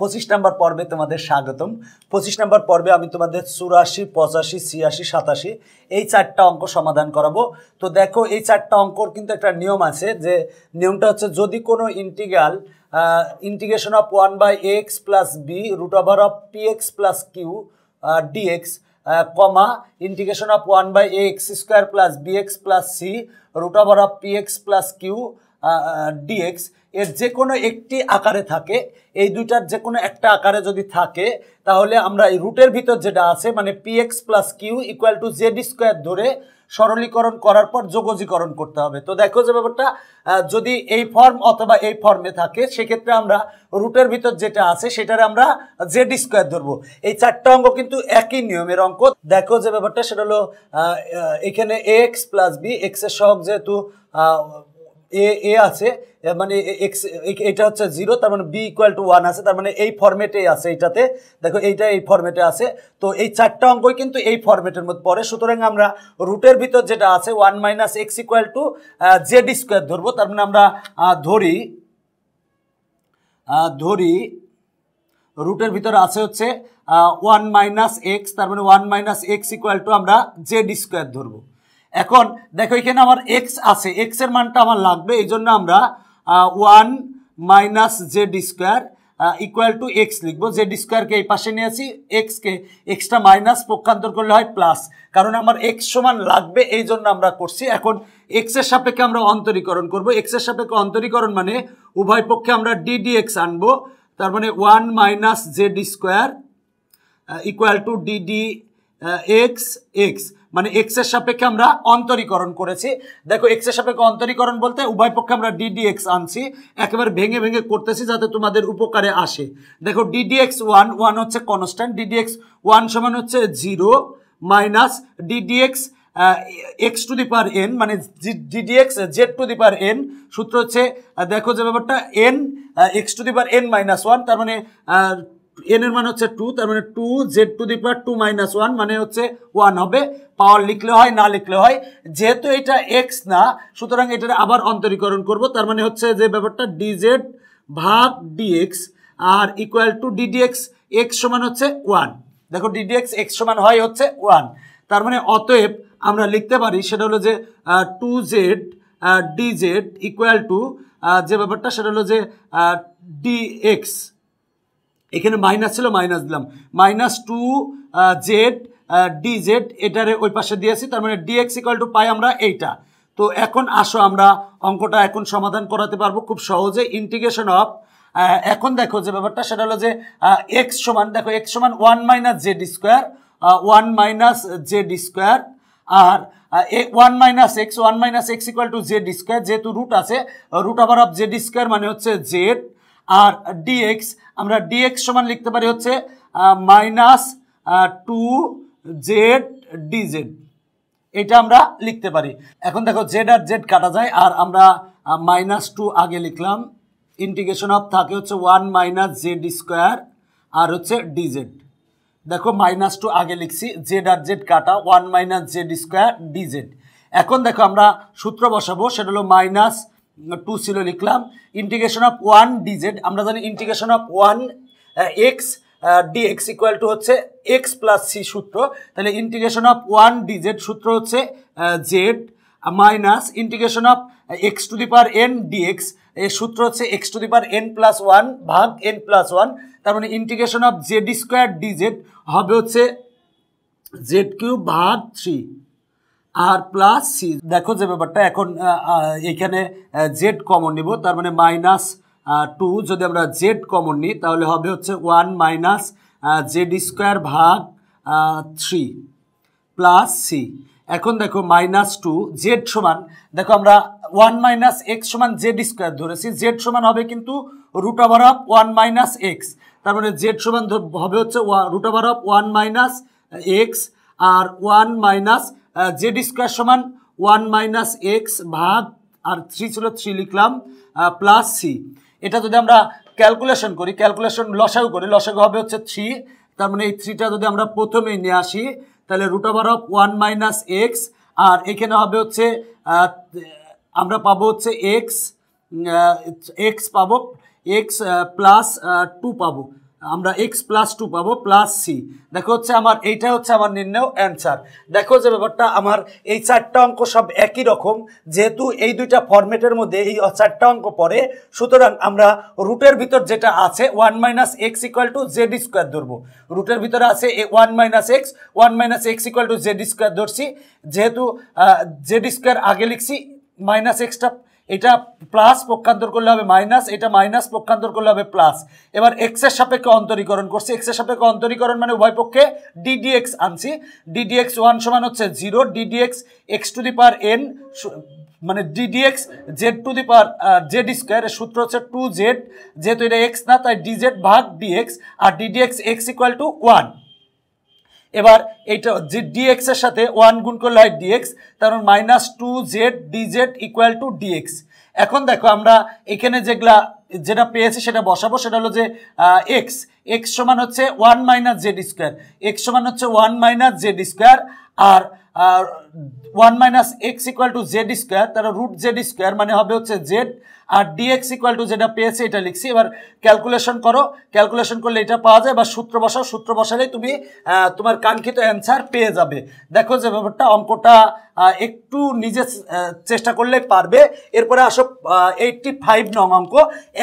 পঁচিশ নম্বর পর্বে তোমাদের স্বাগতম পঁচিশ নম্বর পর্বে আমি তোমাদের চুরাশি পঁচাশি ছিয়াশি সাতাশি এই চারটা অঙ্ক সমাধান করাবো তো দেখো এই চারটা অঙ্কর কিন্তু একটা নিয়ম আছে যে নিয়মটা হচ্ছে যদি কোনো integral integration of one by X plus B root over of P X plus Q DX comma integration of one by X square plus B X plus C root over of P X plus Q DX এর যে কোনো একটি আকারে থাকে এই দুইটার যে কোনো একটা আকারে যদি থাকে তাহলে আমরা এই রুটের ভিতর যেটা আছে মানে PX plus Q equal to Z square ধরে সরলীকরণ করার পর যোগজীকরণ করতে হবে তো দেখো যে ব্যাপারটা যদি এই ফর্ম অথবা এই ফর্মে থাকে সেক্ষেত্রে আমরা রুটের ভিতর যেটা আছে সেটার আমরা জেড স্কোয়ার ধরবো এই চারটা অঙ্ক কিন্তু একই নিয়মের অঙ্ক দেখো যে ব্যাপারটা সেটা হলো এখানে এ এক্স প্লাস বি এক্সের সহগ যেহেতু এ এ আছে মানে এক্স এটা হচ্ছে জিরো তার মানে বি ইকুয়াল টু ওয়ান আছে তার মানে এই ফর্মেটে আছে এটাতে দেখো এইটা এই ফর্মেটে আছে তো এই চারটা অঙ্কই কিন্তু এই ফর্মেটের মধ্যে পড়ে সুতরাং আমরা রুটের ভিতর যেটা আছে one minus x equal to Z square ধরবো তার মানে আমরা ধরি ধরি রুটের ভিতর আছে হচ্ছে ওয়ান মাইনাস এক্স তার মানে one minus x equal to আমরা জেড স্কোয়ার ধরবো এখন দেখো এখানে আমার এক্স আছে এক্সের মানটা আমার লাগবে এই জন্য আমরা one minus Z square equal to X লিখবো জেড স্কোয়ারকে এই পাশে নিয়েছি এক্সকে এক্সটা মাইনাস পক্ষান্তর করলে হয় প্লাস কারণ আমার এক্স সমান লাগবে এই জন্য আমরা করছি এখন এক্সের সাপেক্ষে আমরা অন্তরীকরণ করব এক্সের সাপেক্ষে অন্তরীকরণ মানে উভয় পক্ষে আমরা ডিডি এক্স আনবো তার মানে one minus Z square equal to D D X X মানে এক্সের সাপেক্ষে আমরা অন্তরীকরণ করেছি দেখো এক্সের সাপেক্ষে অন্তরীকরণ বলতে উভয় পক্ষে আমরা ডিডি এক্স আনছি একেবারে ভেঙে ভেঙে করতেছি যাতে তোমাদের উপকারে আসে দেখো ডিডি এক্স ওয়ান ওয়ান হচ্ছে কনস্ট্যান্ট ডিডি এক্স ওয়ান সমান হচ্ছে zero minus d d x x to the power n মানে d d x z to the power n সূত্র হচ্ছে দেখো যে ব্যাপারটা n x to the power n minus one তার মানে এন এর মানে, মানে হচ্ছে টু তার মানে two z to the power two minus one মানে হচ্ছে ওয়ান হবে পাওয়ার লিখলে হয় না লিখলে হয় যেহেতু এটা এক্স না সুতরাং এটার আবার অন্তরীকরণ করব তার মানে হচ্ছে যে ব্যাপারটা ডিজেড ভাগ ডিএক্স আর ইকুয়াল টু ডিডিএক্স এক্স সমান হচ্ছে ওয়ান দেখো ডিডিএক্স এক্স সমান হয় হচ্ছে ওয়ান তার মানে অতএব আমরা লিখতে পারি সেটা হলো যে two z DZ equal to যে ব্যাপারটা সেটা হলো যে ডিএক্স এখানে মাইনাস ছিল মাইনাস দিলাম minus two z d z এটারে ওই পাশে দিয়েছি তার মানে ডিএক্স ইকাল টু পাই আমরা এইটা তো এখন আসো আমরা অঙ্কটা এখন সমাধান করাতে পারবো খুব সহজে ইন্টিগ্রেশন অফ এখন দেখো যে ব্যাপারটা সেটা হলো যে এক্স সমান দেখো এক্স সমান one minus Z square one minus Z square আর one minus x one minus x equal to Z square যেহেতু রুট আছে রুট আবার অফ জেড স্কোয়ার মানে হচ্ছে জেড আর ডিএক্স আমরা ডিএক্স সমান লিখতে পারি হচ্ছে মাইনাস টু জেড ডিজেড এটা আমরা লিখতে পারি এখন দেখো জেড আর জেড কাটা যায় আর আমরা মাইনাস টু আগে লিখলাম ইন্টিগ্রেশন অফ থাকে হচ্ছে ওয়ান মাইনাস জেড স্কোয়ার আর হচ্ছে ডিজেড দেখো মাইনাস টু আগে লিখছি জেড আর জেড কাটা one minus Z square d z এখন দেখো আমরা সূত্র বসাবো সেটা হলো মাইনাস টু ছিল লিখলাম ইন্টিগ্রেশন অফ ওয়ান ডিজেড আমরা জানি integration of one x d x equal to হচ্ছে এক্স প্লাস সি সূত্র তাহলে ইন্টিগ্রেশন অফ ওয়ান ডিজেড সূত্র হচ্ছে z minus integration of x to the power n d x এর সূত্র হচ্ছে x to the power n plus one ভাগ n plus one তার মানে integration of Z square d z হবে হচ্ছে জেড কিউব ভাগ থ্রি আর প্লাস সি দেখো যে ব্যাপারটা এখন এখানে জেড কমন নিব তার মানে মাইনাস টু যদি আমরা জেড কমন নিই তাহলে হবে হচ্ছে ওয়ান মাইনাস জেড স্কোয়ার ভাগ থ্রি প্লাস সি এখন দেখো মাইনাস টু জেড সমান দেখো আমরা ওয়ান মাইনাস এক্স সমান জেড স্কোয়ার ধরেছি জেড সমান হবে কিন্তু root over of one minus x তার মানে জেড সমান হবে হচ্ছে root over of one minus x আর ওয়ান মাইনাস জেড স্কোয়ার সমান ওয়ান মাইনাস এক্স ভাগ আর থ্রি ছিল থ্রি লিখলাম প্লাস সি এটা যদি আমরা ক্যালকুলেশন করি ক্যালকুলেশন লসাগু করি লসাগু হবে হচ্ছে থ্রি তার মানে এই থ্রিটা যদি আমরা প্রথমেই নিয়ে আসি তাহলে root over of one minus x আর এখানে হবে হচ্ছে আমরা পাবো হচ্ছে এক্স এক্স পাবো এক্স প্লাস টু পাবো আমরা এক্স প্লাস টু পাবো প্লাস সি দেখো হচ্ছে আমার এইটা হচ্ছে আমার নির্ণয় অ্যান্সার দেখো যে ব্যাপারটা আমার এই চারটা অঙ্ক সব একই রকম যেহেতু এই দুইটা ফরম্যাটের মধ্যে এই চারটা অঙ্ক পড়ে সুতরাং আমরা রুটের ভিতর যেটা আছে one minus x equal to Z square ধরবো রুটের ভিতরে আছে one minus x one minus x equal to Z square ধরছি যেহেতু জেড স্কোয়ার আগে লিখছি মাইনাস এক্সটা এটা প্লাস পক্ষান্তর করলে হবে মাইনাস এটা মাইনাস পক্ষান্তর করলে হবে প্লাস এবার এক্সের সাপেক্ষে অন্তরীকরণ করছি এক্সের সাপেক্ষে অন্তরীকরণ মানে উভয় পক্ষে ডিডিএক্স আনছি ডিডিএক্স ওয়ান সমান হচ্ছে zero d d x x to the power n মানে d d x z to the power z এর সূত্র হচ্ছে টু জেড যেহেতু এটা এক্স না তাই ডিজেড ভাগ ডিএক্স আর d d x x equal to one এবার এইটা ডিএক্স এর সাথে ওয়ান গুণ করলে হয় ডিএক্স তার minus two z DZ equal to dx এখন দেখো আমরা এখানে যেগুলা যেটা পেয়েছি সেটা বসাবো সেটা হলো যে এক্স এক্স সমান হচ্ছে one minus Z square X সমান হচ্ছে ওয়ান মাইনাস জেড স্কোয়ার আর one minus x equal to Z square তারা রুট জেড স্কোয়ার মানে হবে হচ্ছে জেড আর ডিএক্স ইকুয়াল টু যেটা পেয়েছে এটা লিখছি এবার ক্যালকুলেশন করো ক্যালকুলেশন করলে এটা পাওয়া যায় বা সূত্র বসাও সূত্র বসালেই তুমি তোমার কাঙ্ক্ষিত অ্যান্সার পেয়ে যাবে দেখো যে ব্যাপারটা অঙ্কটা একটু নিজে চেষ্টা করলে পারবে এরপরে আসো এইটটি ফাইভ নং অঙ্ক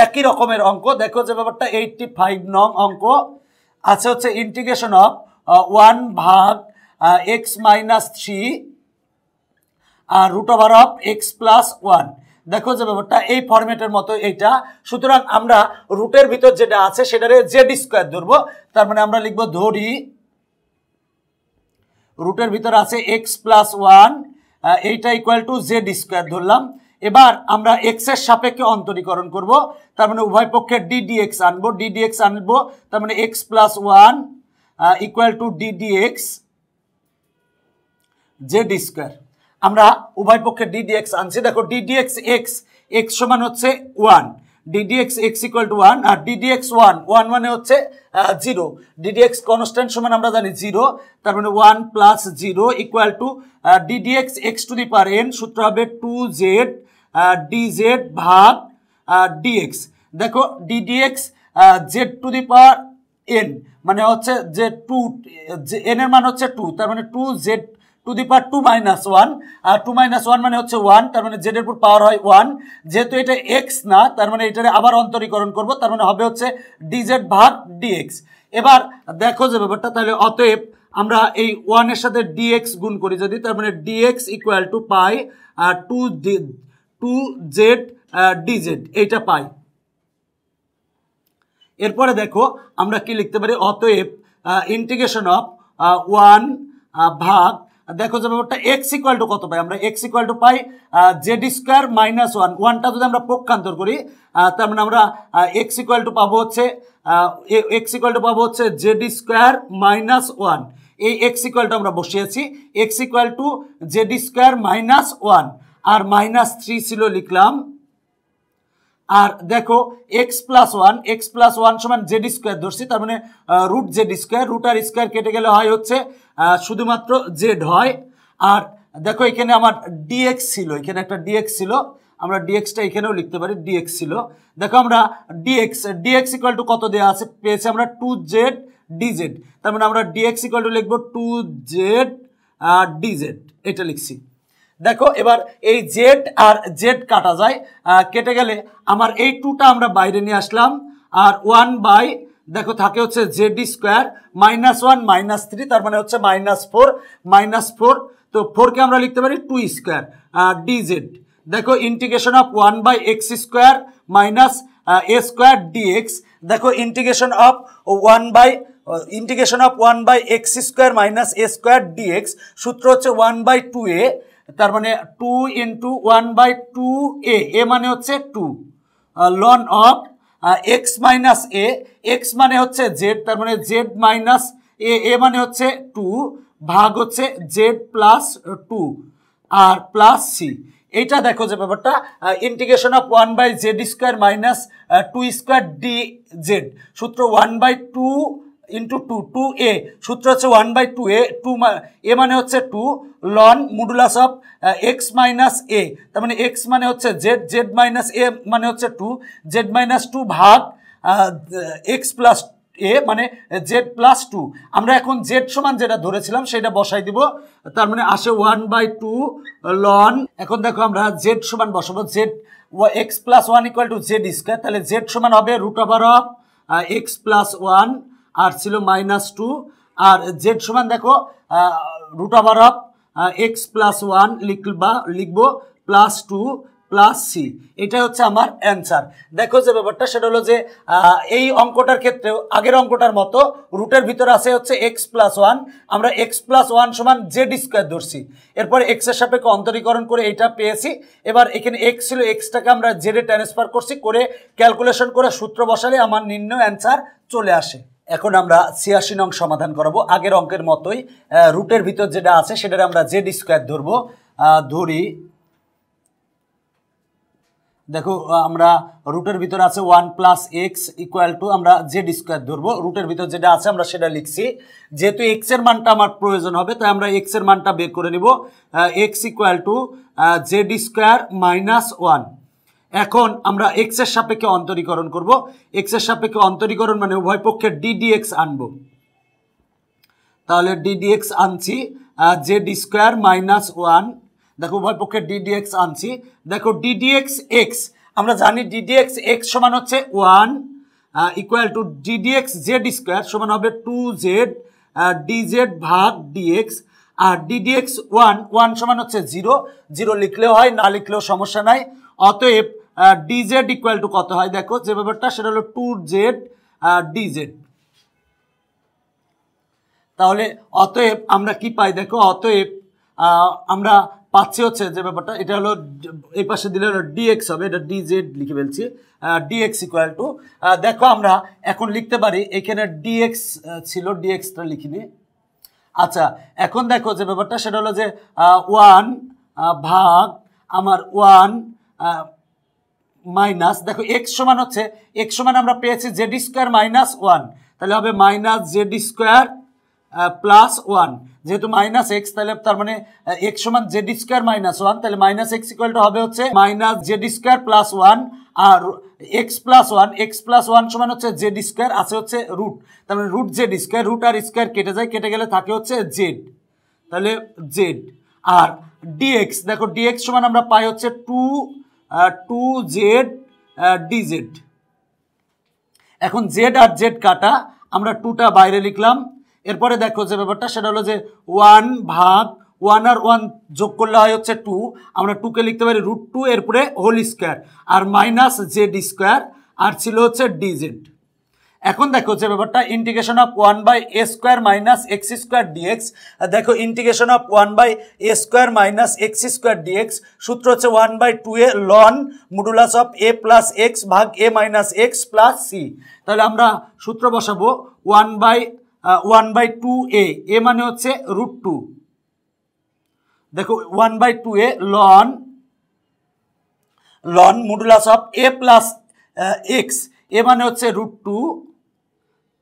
একই রকমের অঙ্ক দেখো যে ব্যাপারটা এইটটি ফাইভ নং অঙ্ক আছে হচ্ছে ইন্টিগ্রেশন অফ ওয়ান ভাগ এক্স মাইনাস থ্রি আর root over of x plus one দেখো যে ব্যাপারটা এই ফর্মেটের মতো এইটা সুতরাং আমরা রুটের ভিতর যেটা আছে সেটারে জেড স্কোয়ার ধরবো তার মানে আমরা লিখবো ধরি রুটের ভিতর আছে এক্স প্লাস ওয়ান এইটা ইকুয়াল টু জেড স্কোয়ার ধরলাম এবার আমরা এক্স এর সাপেক্ষে অন্তরীকরণ করব তার মানে উভয় পক্ষে ডিডিএক্স আনবো ডিডিএক্স আনবো তার মানে x plus one equal to d d x z square আমরা উভয় পক্ষে ডিডিএক্স আনছি দেখো ডিডিএক্স এক্স এক্স সমান হচ্ছে one d d x x equal to one আর ডিডিএক্স ওয়ান ওয়ান মানে হচ্ছে জিরো ডিডিএক্স কনস্ট্যান্ট সমান আমরা জানি জিরো তার মানে one plus zero equal to d d x x to the power n সূত্র হবে টু জেড ডিজেড ভাগ ডিএক্স দেখো d d x z to the power n মানে হচ্ছে যে টু এন এর মান হচ্ছে টু তার মানে two z to the power two minus one আর টু মাইনাস ওয়ান মানে হচ্ছে ওয়ান তার মানে জেডের উপর পাওয়ার হয় ওয়ান যেহেতু এটা এক্স না তার মানে এটা আবার অন্তরীকরণ করব তার মানে হবে হচ্ছে ডিজেড ভাগ ডিএক্স এবার দেখো যে ব্যাপারটা তাহলে অতএব আমরা এই ওয়ানের সাথে ডিএক্স গুণ করি যদি তার মানে ডিএক্স ইকুয়াল টু পাই টু টু জেড ডিজেড এইটা পাই এরপরে দেখো আমরা কি লিখতে পারি অতএব ইন্টিগ্রেশন অফ ওয়ান ভাগ দেখো যে ব্যাপারটা এক্স ইকুয়াল টু কত পাই আমরা এক্স ইকুয়াল টু পাই জেড স্কোয়ার মাইনাস ওয়ান ওয়ানটা যদি আমরা পক্ষান্তর করি তার মানে আমরা এক্স ইকুয়াল টু পাবো হচ্ছে এক্স ইকুয়াল টু পাবো হচ্ছে জেড স্কোয়ার মাইনাস ওয়ান এই এক্স ইকুয়ালটা আমরা বসিয়েছি x equal to Z square minus one আর মাইনাস থ্রি ছিল লিখলাম আর দেখো x plus one x plus one সমান জেড স্কোয়ার ধরছি তার মানে রুট জেড স্কোয়ার রুট আর স্কোয়ার কেটে গেলে হয় হচ্ছে শুধুমাত্র জেড হয় আর দেখো এখানে আমার ডিএক্স ছিল এখানে একটা ডিএক্স ছিল আমরা ডিএক্সটা এখানেও লিখতে পারি ডিএক্স ছিল দেখো আমরা ডিএক্স ডিএক্স ইকুয়াল টু কত দেওয়া আছে পেয়েছি আমরা টু জেড ডিজেড তার মানে আমরা ডিএক্স ইকুয়াল টু লিখবো টু জেড ডিজেড এটা লিখছি দেখো এবার এই জেড আর জেড কাটা যায় কেটে গেলে আমার এই টুটা আমরা বাইরে নিয়ে আসলাম আর ওয়ান বাই দেখো থাকে হচ্ছে z d square minus one minus three তার মানে হচ্ছে মাইনাস ফোর মাইনাস ফোর তো ফোরকে আমরা লিখতে পারি টু স্কোয়ার ডিজেড দেখো integration of one by X square minus A square dx দেখো integration of one by integration of one by X square minus A square dx সূত্র হচ্ছে one by two A তার মানে two into one by two এ এ মানে হচ্ছে two ln of x minus A X মানে হচ্ছে Z তার মানে জেড মাইনাস এ এ মানে হচ্ছে টু ভাগ হচ্ছে জেড প্লাস টু আর প্লাস সি এইটা দেখো যে ব্যাপারটা integration of one by z square minus two square d z সূত্র one by two into two two a সূত্র হচ্ছে one by two a two a মানে হচ্ছে two ln modulus of x minus a তার মানে x মানে হচ্ছে Z Z minus a মানে হচ্ছে টু জেড মাইনাস টু ভাগ এক্স প্লাস এ মানে জেড প্লাস টু আমরা এখন জেড সমান যেটা ধরেছিলাম সেটা বসাই দিব তার মানে আসে ওয়ান বাই টু লন এখন দেখো আমরা জেড সমান বসাবো z x plus one equal to Z square তাহলে জেড সমান হবে root over of x plus one আর ছিল মাইনাস টু আর জেড সমান দেখো root over of x plus one লিখবা লিখবো প্লাস টু প্লাস সি এটাই হচ্ছে আমার অ্যান্সার দেখো যে ব্যাপারটা সেটা হলো যে এই অঙ্কটার ক্ষেত্রেও আগের অঙ্কটার মতো রুটের ভিতরে আছে হচ্ছে এক্স প্লাস ওয়ান আমরা এক্স প্লাস ওয়ান সমান জেড স্কোয়ার ধরছি এরপর এক্সের সাপেক্ষে অন্তরীকরণ করে এটা পেয়েছি এবার এখানে এক্স ছিল এক্সটাকে আমরা জেডে ট্রান্সফার করছি করে ক্যালকুলেশন করে সূত্র বসালে আমার নিম্ন অ্যান্সার চলে আসে এখন আমরা ছিয়াশি নং সমাধান করব আগের অঙ্কের মতোই রুটের ভিতর যেটা আছে সেটার আমরা জেড স্কোয়ার ধরবো ধরি দেখো আমরা রুটের ভিতর আছে one plus x equal to আমরা জেড স্কোয়ার ধরবো রুটের ভিতর যেটা আছে আমরা সেটা লিখছি যেহেতু এক্সের মানটা আমার প্রয়োজন হবে তাই আমরা এক্সের মানটা বের করে নিব x equal to Z square minus one এখন আমরা এক্স এর সাপেক্ষে অন্তরীকরণ করব এক্স এর সাপেক্ষে অন্তরীকরণ মানে উভয় পক্ষে ডিডিএক্স আনব তাহলে ডিডিএক্স আনছি ডি স্কোয়ার মাইনাস ওয়ান দেখো উভয় ডিডি ডিডিএক্স আনছি দেখো ডিডিএক্স এক্স আমরা জানি ডিডিএক্স এক্স সমান হচ্ছে one equal to d d x z square সমান হবে টু জেড ডিজেড ভাগ ডিএক্স আর ডিডিএক্স ওয়ান ওয়ান সমান হচ্ছে জিরো জিরো লিখলেও হয় না লিখলেও সমস্যা নাই অতএব ডিজেড ইকুয়াল টু কত হয় দেখো যে ব্যাপারটা সেটা হলো টু জেড ডিজেড তাহলে অতএব আমরা কি পাই দেখো অতএব আমরা পাচ্ছি হচ্ছে যে ব্যাপারটা এটা হলো এই পাশে দিলে ডি ডিএক্স হবে এটা ডিজেড লিখে ফেলছি ডিএক্স ইকুয়াল টু দেখো আমরা এখন লিখতে পারি এখানে ডিএক্স ছিল ডিএক্সটা লিখিনি আচ্ছা এখন দেখো যে ব্যাপারটা সেটা হলো যে ওয়ান ভাগ আমার ওয়ান মাইনাস দেখো এক্স সমান হচ্ছে এক্স সমান আমরা পেয়েছি জেড স্কোয়ার মাইনাস ওয়ান তাহলে হবে minus Z square plus one যেহেতু মাইনাস এক্স তাহলে তার মানে এক্স সমান জেড স্কোয়ার মাইনাস ওয়ান তাহলে মাইনাস এক্স ইকুয়ালটা হবে হচ্ছে minus Z square plus one আর X plus one x plus one সমান হচ্ছে জেড স্কোয়ার আছে হচ্ছে রুট তার মানে রুট জেড স্কোয়ার রুট আর স্কোয়ার কেটে যায় কেটে গেলে থাকে হচ্ছে জেড তাহলে জেড আর ডিএক্স দেখো ডিএক্স সমান আমরা পাই হচ্ছে টু টু জেড ডিজেড এখন জেড আর জেড কাটা আমরা টুটা বাইরে লিখলাম এরপরে দেখো যে ব্যাপারটা সেটা হলো যে ওয়ান ভাগ ওয়ান আর ওয়ান যোগ করলে হয় হচ্ছে টু আমরা টুকে লিখতে পারি রুট টু এরপরে হোল স্কোয়ার আর মাইনাস জেড স্কোয়ার আর ছিল হচ্ছে ডিজেড এখন দেখো যে ব্যাপারটা integration of one by a square minus x square dx দেখো integration of one by a square minus x square dx সূত্র হচ্ছে one by two a ln modulus of a plus x ভাগ a minus x plus c তাহলে আমরা সূত্র বসাবো one by one by two এ এ মানে হচ্ছে রুট টু দেখো one by two a loan loan modulus of a plus x এ মানে হচ্ছে root two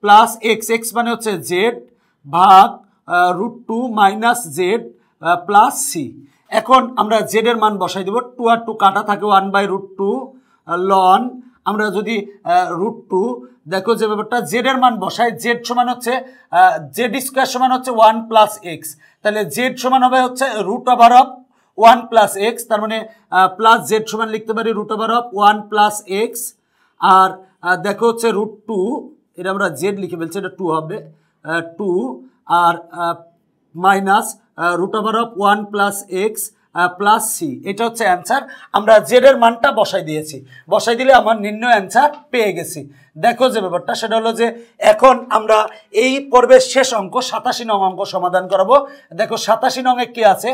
plus x X মানে হচ্ছে জেড ভাগ root two minus z plus c এখন আমরা জেডের মান বসাই দেব টু আর টু কাটা থাকে one by root two ln আমরা যদি রুট টু দেখো যে ব্যাপারটা জেডের মান বসাই জেড সমান হচ্ছে জেড স্কোয়ার সমান হচ্ছে ওয়ান প্লাস এক্স তাহলে জেড সমান হবে হচ্ছে root over of one plus x তার মানে প্লাস জেড সমান লিখতে পারি root over of one plus x আর দেখো হচ্ছে রুট টু এটা আমরা জেড লিখে ফেলছি এটা টু হবে টু আর minus root over of one plus x plus c এটা হচ্ছে অ্যান্সার আমরা জেডের মানটা বসাই দিয়েছি বসাই দিলে আমার নিম্ন অ্যান্সার পেয়ে গেছি দেখো যে ব্যাপারটা সেটা হলো যে এখন আমরা এই পর্বের শেষ অঙ্ক সাতাশি নং অঙ্ক সমাধান করাবো দেখো সাতাশি নংয়ে কী আছে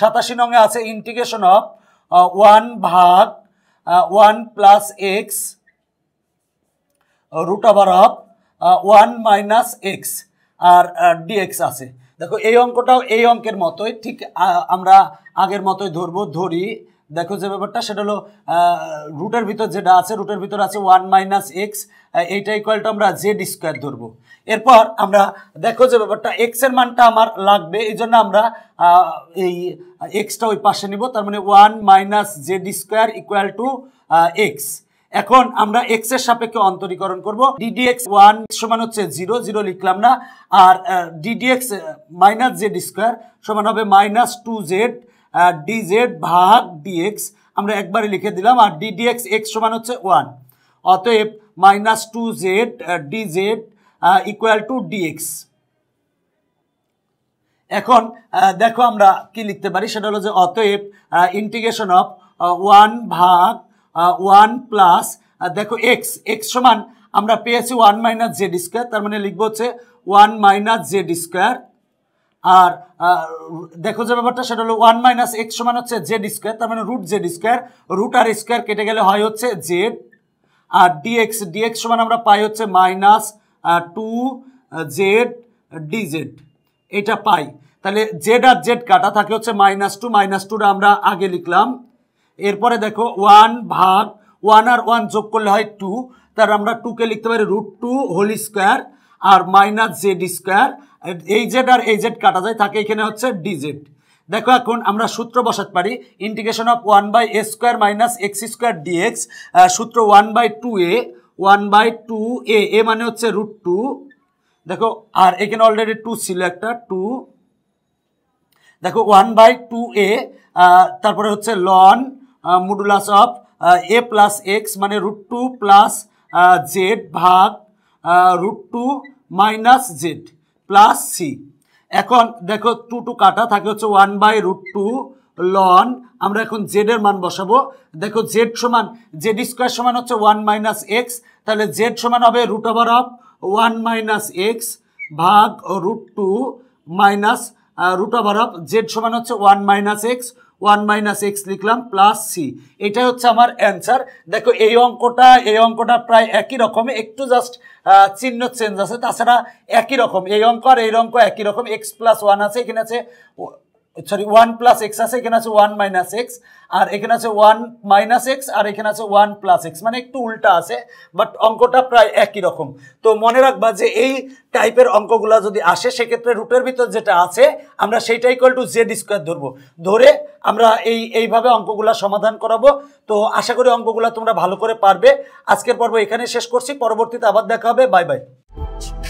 সাতাশি নঙে আছে ইন্টিগ্রেশন অফ ওয়ান ভাগ ওয়ান প্লাস এক্স রুট আবার অফ ওয়ান মাইনাস এক্স আর ডিএক্স uh, আছে দেখো এই অঙ্কটাও এই অঙ্কের মতোই ঠিক আমরা আগের মতোই ধরবো ধরি দেখো যে ব্যাপারটা সেটা হলো রুটের uh, ভিতর যেটা আছে রুটের ভিতর আছে ওয়ান মাইনাস এক্স এইটা ইকুয়ালটা আমরা জেড স্কোয়ার ধরবো এরপর আমরা দেখো যে ব্যাপারটা এক্সের মানটা আমার লাগবে এই জন্য আমরা এই এক্সটা ওই পাশে নিব তার মানে one minus Z square equal to x এখন আমরা এক্স এর সাপেক্ষে অন্তরীকরণ করবো ডিডিএক্স ওয়ান সমান হচ্ছে জিরো জিরো লিখলাম না আর ডিডিএক্স মাইনাস জেড স্কোয়ার সমান হবে মাইনাস টু জেড ডিজেড ভাগ ডিএক্স আমরা একবারে লিখে দিলাম আর ডিডিএক্স এক্স সমান হচ্ছে ওয়ান অতএব minus two z DZ equal to dx এখন দেখো আমরা কি লিখতে পারি সেটা হলো যে অতএব ইন্টিগ্রেশন অফ ওয়ান ভাগ ওয়ান প্লাস দেখো এক্স এক্স সমান আমরা পেয়েছি ওয়ান মাইনাস জেড স্কোয়ার তার মানে লিখবো হচ্ছে ওয়ান মাইনাস জেড স্কোয়ার আর দেখো যে ব্যাপারটা সেটা হলো ওয়ান মাইনাস এক্স সমান হচ্ছে জেড স্কোয়ার তার মানে রুট জেড স্কোয়ার রুট আর স্কোয়ার কেটে গেলে হয় হচ্ছে জেড আর ডিএক্স ডিএক্স সমান আমরা পাই হচ্ছে মাইনাস টু জেড ডিজেড এটা পাই তাহলে জেড আর জেড কাটা থাকে হচ্ছে মাইনাস টু মাইনাস টুটা আমরা আগে লিখলাম এরপরে দেখো ওয়ান ভাগ ওয়ান আর ওয়ান যোগ করলে হয় টু তার আমরা টুকে লিখতে পারি রুট টু হোল স্কোয়ার আর মাইনাস জেড স্কোয়ার এই জেড আর এই জেড কাটা যায় থাকে এখানে হচ্ছে ডিজেড দেখো এখন আমরা সূত্র বসাতে পারি integration of one by a square minus x square dx সূত্র one by two a one by two এ এ মানে হচ্ছে রুট টু দেখো আর এখানে অলরেডি টু ছিল একটা টু দেখো ওয়ান বাই টু এ তারপরে হচ্ছে ln modulus of a plus x মানে রুট টু প্লাস জেড ভাগ root two minus z plus c এখন দেখো টু টু কাটা থাকে হচ্ছে one by root two ln আমরা এখন জেডের মান বসাবো দেখো জেড সমান জেড স্কোয়ার সমান হচ্ছে ওয়ান মাইনাস এক্স তাহলে জেড সমান হবে root over of one minus x ভাগ root two minus root over of z সমান হচ্ছে one minus x one minus x লিখলাম প্লাস সি এটা হচ্ছে আমার অ্যান্সার দেখো এই অঙ্কটা এই অঙ্কটা প্রায় একই রকম একটু জাস্ট চিহ্ন চেঞ্জ আছে তাছাড়া একই রকম এই অঙ্ক আর এই অঙ্ক একই রকম এক্স প্লাস ওয়ান আছে এখানে আছে সরি ওয়ান প্লাস এক্স আছে এখানে আছে ওয়ান মাইনাস এক্স আর এখানে আছে ওয়ান মাইনাস এক্স আর এখানে আছে ওয়ান প্লাস এক্স মানে একটু উল্টা আছে বাট অঙ্কটা প্রায় একই রকম তো মনে রাখবা যে এই টাইপের অঙ্কগুলো যদি আসে সেক্ষেত্রে রুটের ভিতর যেটা আছে আমরা সেইটা কল টু জেড স্কোয়ার ধরবো ধরে আমরা এই এইভাবে অঙ্কগুলা সমাধান করাবো তো আশা করি অঙ্কগুলো তোমরা ভালো করে পারবে আজকের পর্ব এখানে শেষ করছি পরবর্তীতে আবার দেখা হবে বাই বাই